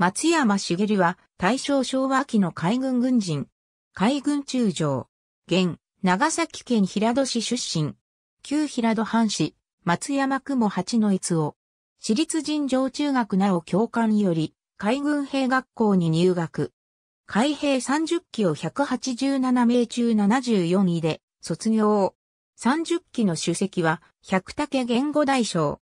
松山茂は大正昭和期の海軍軍人。海軍中将。現、長崎県平戸市出身。旧平戸藩士、松山雲八の逸を。私立尋常中学なお教官より、海軍兵学校に入学。海兵30期を187名中74位で、卒業。30期の主席は、百武言語大将。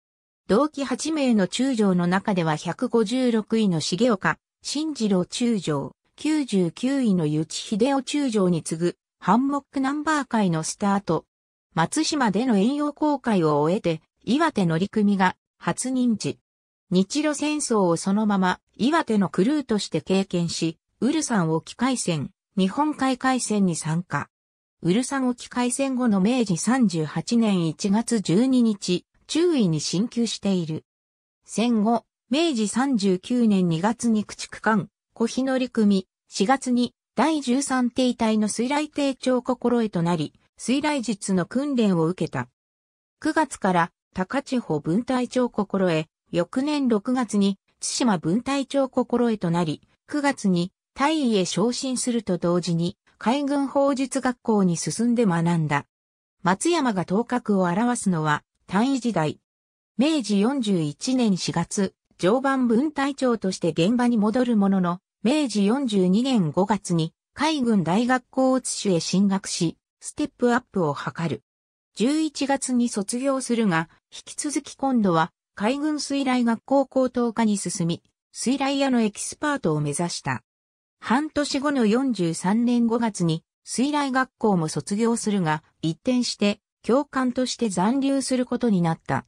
同期8名の中将の中では156位の重岡、新次郎中将、99位の内秀夫中将に次ぐ、ハンモックナンバー会のスタート。松島での遠洋航海を終えて、岩手乗組が初任地。日露戦争をそのまま岩手のクルーとして経験し、ウルサン沖海戦、日本海海戦に参加。ウルサン沖海戦後の明治38年1月12日、中尉に進級している。戦後、明治39年2月に駆逐艦、小日乗組、4月に第13艇隊の水雷艇長心得となり、水雷術の訓練を受けた。9月から高千穂分隊長心得、翌年6月に津島分隊長心得となり、9月に大尉へ昇進すると同時に海軍法術学校に進んで学んだ。松山が頭角を表すのは単位時代。明治41年4月、常磐分隊長として現場に戻るものの、明治42年5月に海軍大学校を津市へ進学し、ステップアップを図る。11月に卒業するが、引き続き今度は海軍水雷学校高等科に進み、水雷屋のエキスパートを目指した。半年後の43年5月に水雷学校も卒業するが、一転して教官として残留することになった。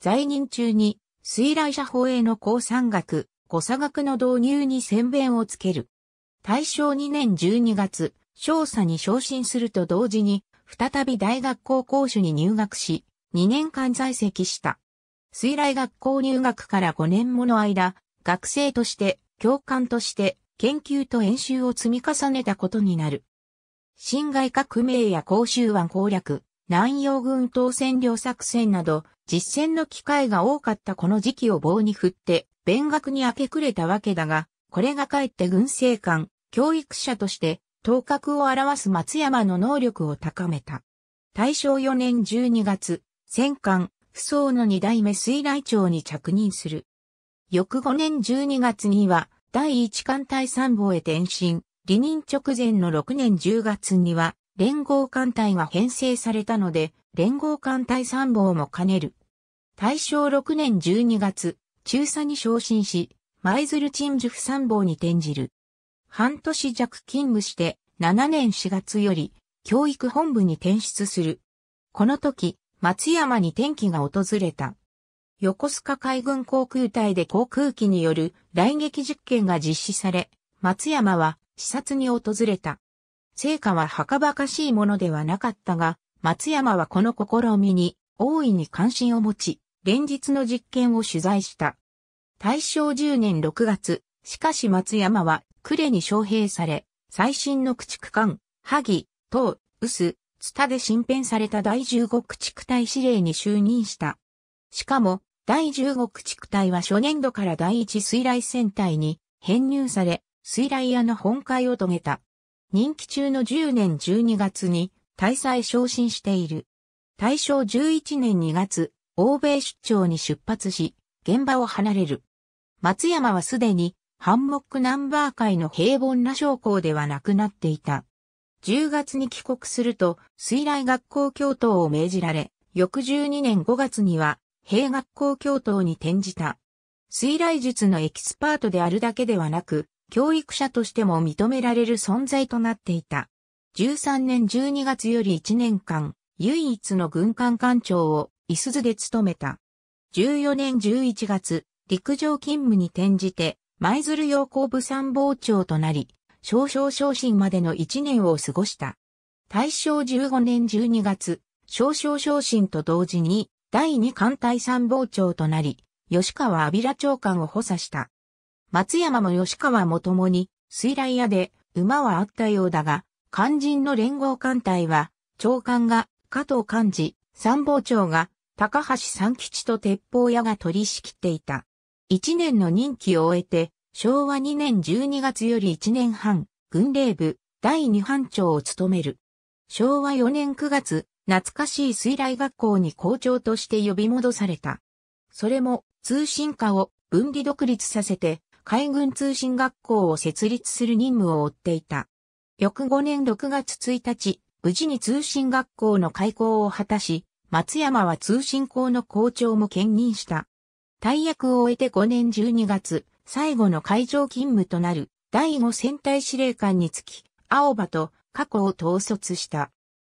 在任中に、水来社法への降参学、誤差学の導入に宣弁をつける。大正2年12月、少佐に昇進すると同時に、再び大学校講師に入学し、2年間在籍した。水来学校入学から5年もの間、学生として、教官として、研究と演習を積み重ねたことになる。新外革命や講習は攻略、南洋軍島占領作戦など、実戦の機会が多かったこの時期を棒に振って、勉学に明け暮れたわけだが、これがかえって軍政官、教育者として、頭角を表す松山の能力を高めた。大正4年12月、戦艦、不相の二代目水雷長に着任する。翌5年12月には、第一艦隊参謀へ転身、離任直前の6年10月には、連合艦隊が編成されたので、連合艦隊参謀も兼ねる。大正6年12月、中佐に昇進し、舞鶴鎮守府参謀に転じる。半年弱勤務して、7年4月より、教育本部に転出する。この時、松山に転機が訪れた。横須賀海軍航空隊で航空機による来撃実験が実施され、松山は視察に訪れた。成果ははかばかしいものではなかったが、松山はこの試みに大いに関心を持ち、連日の実験を取材した。大正10年6月、しかし松山は呉に招聘され、最新の駆逐艦、萩、東、臼、ツタで新編された第15駆逐隊司令に就任した。しかも、第15駆逐隊は初年度から第1水雷戦隊に編入され、水雷屋の本会を遂げた。任期中の10年12月に大佐昇進している。大正11年2月、欧米出張に出発し、現場を離れる。松山はすでに、ハンモックナンバー界の平凡な将校ではなくなっていた。10月に帰国すると、水雷学校教頭を命じられ、翌12年5月には、兵学校教頭に転じた。水雷術のエキスパートであるだけではなく、教育者としても認められる存在となっていた。13年12月より1年間、唯一の軍艦艦長を椅子図で務めた。14年11月、陸上勤務に転じて、舞鶴洋工部参謀長となり、少々昇進までの1年を過ごした。大正15年12月、少々昇進と同時に、第2艦隊参謀長となり、吉川安平長官を補佐した。松山も吉川も共に、水雷屋で馬はあったようだが、肝心の連合艦隊は、長官が加藤幹事、参謀長が高橋三吉と鉄砲屋が取り仕切っていた。一年の任期を終えて、昭和2年12月より1年半、軍令部第2班長を務める。昭和4年9月、懐かしい水雷学校に校長として呼び戻された。それも通信課を分離独立させて海軍通信学校を設立する任務を負っていた。翌5年6月1日、無事に通信学校の開校を果たし、松山は通信校の校長も兼任した。大役を終えて5年12月、最後の会場勤務となる第5戦隊司令官につき、青葉と過去を統率した。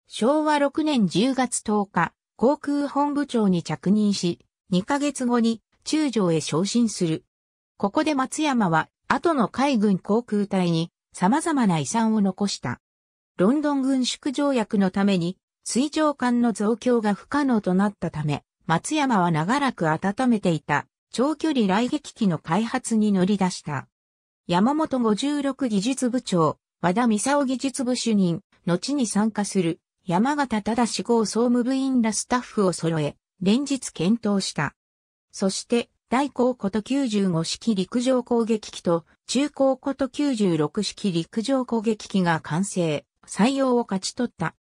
昭和6年10月10日、航空本部長に着任し、2ヶ月後に中将へ昇進する。ここで松山は、後の海軍航空隊に様々な遺産を残した。ロンドン軍縮条約のために、水上艦の増強が不可能となったため、松山は長らく温めていた長距離雷撃機の開発に乗り出した。山本56技術部長、和田勲技術部主任、後に参加する山形忠志号総務部員らスタッフを揃え、連日検討した。そして、大高こと95式陸上攻撃機と中高こと96式陸上攻撃機が完成、採用を勝ち取った。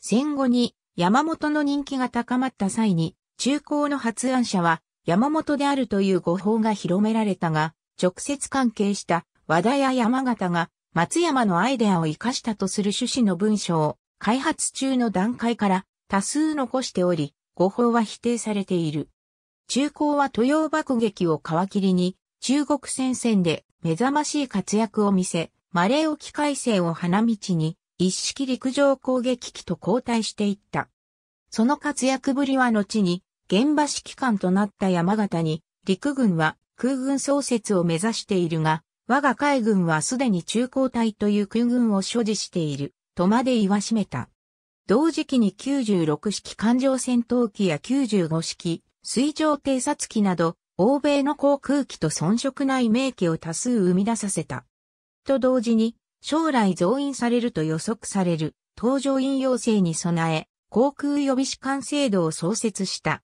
戦後に山本の人気が高まった際に、中高の発案者は山本であるという誤報が広められたが、直接関係した和田や山形が松山のアイデアを活かしたとする趣旨の文章を開発中の段階から多数残しており、誤報は否定されている。中高は豊洋爆撃を皮切りに、中国戦線で目覚ましい活躍を見せ、マレー沖海戦を花道に、一式陸上攻撃機と交代していった。その活躍ぶりは後に、現場指揮官となった山形に、陸軍は空軍創設を目指しているが、我が海軍はすでに中高隊という空軍を所持している、とまで言わしめた。同時期に96式艦上戦闘機や95式水上偵察機など、欧米の航空機と遜色ない名機を多数生み出させた。と同時に、将来増員されると予測される、搭乗員要請に備え、航空予備士官制度を創設した。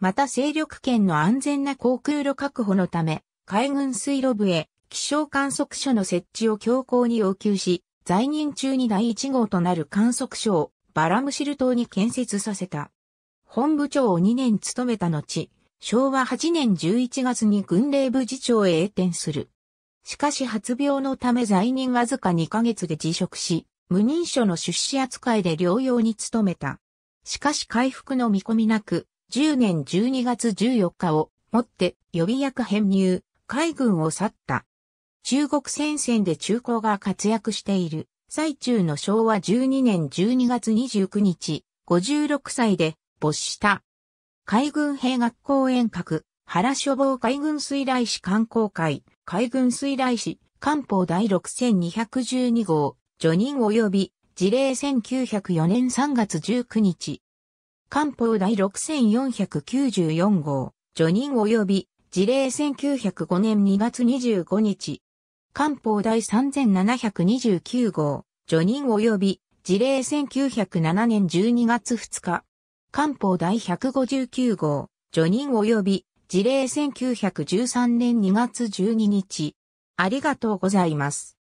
また勢力圏の安全な航空路確保のため、海軍水路部へ気象観測所の設置を強行に要求し、在任中に第1号となる観測所をバラムシル島に建設させた。本部長を2年務めた後、昭和8年11月に軍令部次長へ栄転する。しかし発病のため在任わずか2ヶ月で辞職し、無認証の出資扱いで療養に努めた。しかし回復の見込みなく、10年12月14日をもって予備役編入、海軍を去った。中国戦線で中高が活躍している最中の昭和12年12月29日、56歳で没した。海軍兵学校遠隔、原処防海軍水雷士観光会、海軍水雷士、官報第6212号、除任及び、事例1904年3月19日。官報第6494号、除任及び、事例1905年2月25日。官報第3729号、除任及び、事例1907年12月2日。官報第159号、除任及び事例1913年2月12日。ありがとうございます。